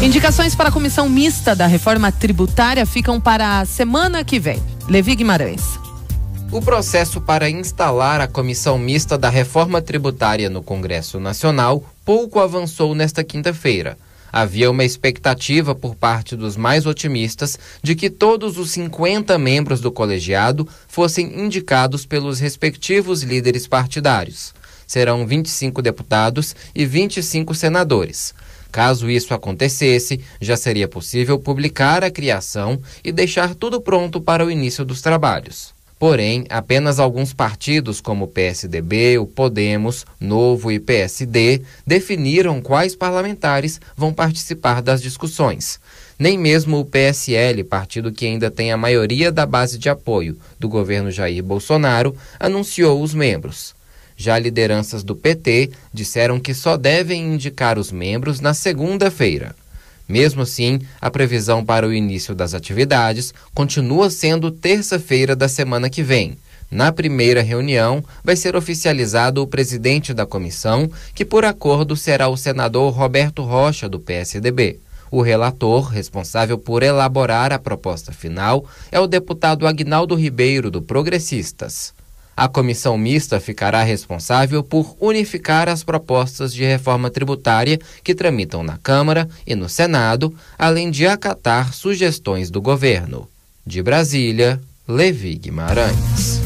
Indicações para a comissão mista da reforma tributária ficam para a semana que vem. Levi Guimarães. O processo para instalar a comissão mista da reforma tributária no Congresso Nacional pouco avançou nesta quinta-feira. Havia uma expectativa por parte dos mais otimistas de que todos os 50 membros do colegiado fossem indicados pelos respectivos líderes partidários. Serão 25 deputados e 25 senadores. Caso isso acontecesse, já seria possível publicar a criação e deixar tudo pronto para o início dos trabalhos. Porém, apenas alguns partidos, como o PSDB, o Podemos, Novo e PSD, definiram quais parlamentares vão participar das discussões. Nem mesmo o PSL, partido que ainda tem a maioria da base de apoio do governo Jair Bolsonaro, anunciou os membros. Já lideranças do PT disseram que só devem indicar os membros na segunda-feira. Mesmo assim, a previsão para o início das atividades continua sendo terça-feira da semana que vem. Na primeira reunião, vai ser oficializado o presidente da comissão, que por acordo será o senador Roberto Rocha, do PSDB. O relator, responsável por elaborar a proposta final, é o deputado Agnaldo Ribeiro, do Progressistas. A comissão mista ficará responsável por unificar as propostas de reforma tributária que tramitam na Câmara e no Senado, além de acatar sugestões do governo. De Brasília, Levi Guimarães.